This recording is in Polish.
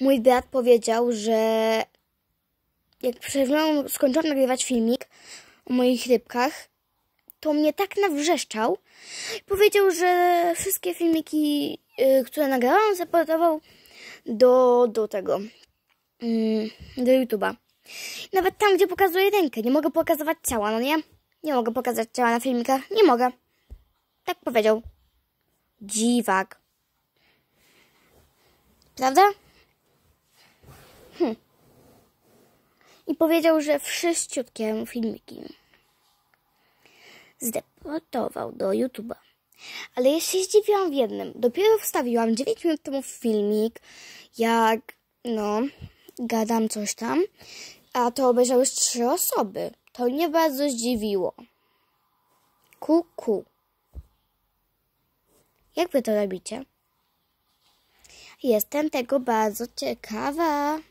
mój brat powiedział, że jak skończyłem nagrywać filmik o moich rybkach, to mnie tak nawrzeszczał. Powiedział, że wszystkie filmiki, yy, które nagrałam, zaportował do, do tego, yy, do YouTube'a. Nawet tam, gdzie pokazuję rękę. Nie mogę pokazywać ciała, no nie? Nie mogę pokazać ciała na filmikach. Nie mogę. Tak powiedział. Dziwak. Prawda? i powiedział, że w sześciutkiem filmiki zdeportował do YouTube'a. Ale ja się zdziwiłam w jednym. Dopiero wstawiłam 9 minut temu filmik, jak no, gadam coś tam, a to obejrzały już trzy osoby. To mnie bardzo zdziwiło. Kuku. Ku. Jak wy to robicie? Jestem tego bardzo ciekawa.